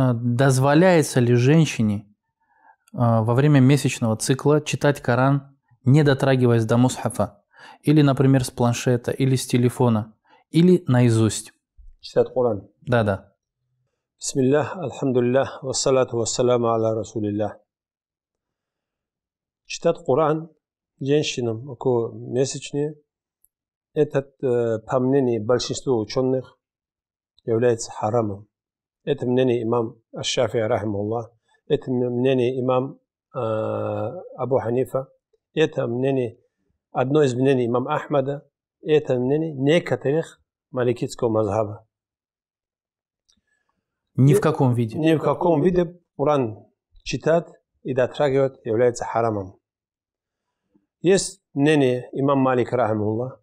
А, дозволяется ли женщине а, во время месячного цикла читать Коран, не дотрагиваясь до мусхафа, или, например, с планшета, или с телефона, или наизусть. Читать Коран? Да-да. Бисмиллах, алхамдулиллах, вассалату вассаламу аля расулиллах. Читать Коран женщинам около месячные, этот, э, по мнению большинства ученых, является харамом. Это мнение имам Аш-Шафия, рахимуллах. Это мнение имам э, Абу Ханифа. Это мнение, одно из мнений имам Ахмада. Это мнение некоторых маликитского мазхаба. Ни в каком виде? Ни в каком виде Уран читать и дотрагивать является харамом. Есть мнение имам Малик, рахимуллах,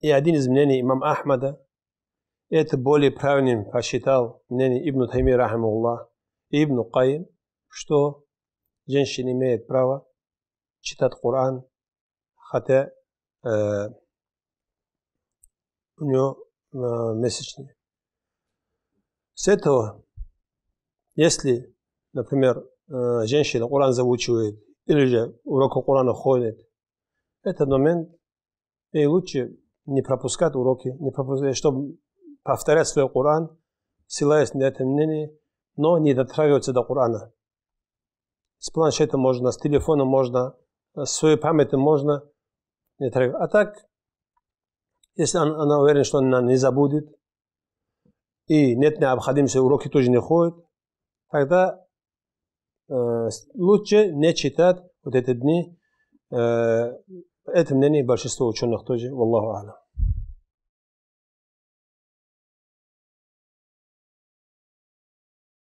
и один из мнений имам Ахмада, это более правильным посчитал мнение Ибн Тайми Рахамуллах и Ибн Каим, что женщина имеет право читать Коран, хотя э, у нее э, месячные. С этого, если, например, э, женщина Коран заучивает или же уроки Корана ходит, этот момент и лучше не пропускать уроки, не пропускать, чтобы повторяют свой Коран, ссылаясь на это мнение, но не дотрагиваются до Корана. С планшета можно, с телефона можно, с своей памятью можно не А так, если она, она уверена, что она не забудет, и нет необходимости, уроки тоже не ходят, тогда э, лучше не читать вот эти дни. Э, это мнение большинства ученых тоже, Аллаху Аллах.